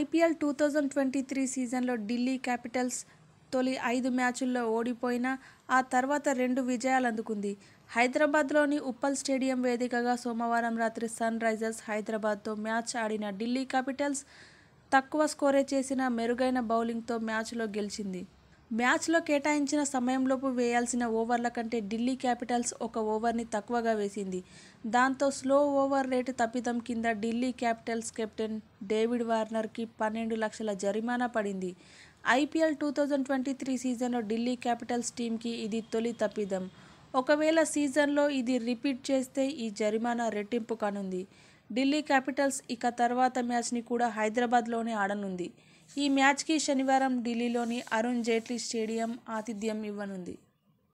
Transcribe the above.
IPL two thousand twenty three సీజన్లో Delhi Capitals తొలి ఐదు మ్యాచుల్లో ఓడిపోయినా ఆ తర్వాత రెండు విజయాలు అందుకుంది హైదరాబాద్లోని ఉప్పల్ స్టేడియం వేదికగా సోమవారం రాత్రి సన్ రైజర్స్ హైదరాబాద్తో మ్యాచ్ ఆడిన ఢిల్లీ క్యాపిటల్స్ తక్కువ స్కోరే చేసిన మెరుగైన బౌలింగ్తో మ్యాచ్లో గెలిచింది మ్యాచ్లో కేటాయించిన సమయంలోపు వేయాల్సిన ఓవర్ల కంటే ఢిల్లీ క్యాపిటల్స్ ఒక ఓవర్ని తక్కువగా వేసింది దాంతో స్లో ఓవర్ రేటు తప్పిదం కింద ఢిల్లీ క్యాపిటల్స్ కెప్టెన్ డేవిడ్ వార్నర్కి పన్నెండు లక్షల జరిమానా పడింది IPL two thousand twenty three సీజన్లో ఢిల్లీ క్యాపిటల్స్ టీమ్కి ఇది తొలి తప్పిదం ఒకవేళ సీజన్లో ఇది రిపీట్ చేస్తే ఈ జరిమానా రెట్టింపు కానుంది ఢిల్లీ క్యాపిటల్స్ ఇక తర్వాత మ్యాచ్ని కూడా హైదరాబాద్లోనే ఆడనుంది ఈ మ్యాచ్కి శనివారం ఢిల్లీలోని అరుణ్ జైట్లీ స్టేడియం ఆతిథ్యం ఇవ్వనుంది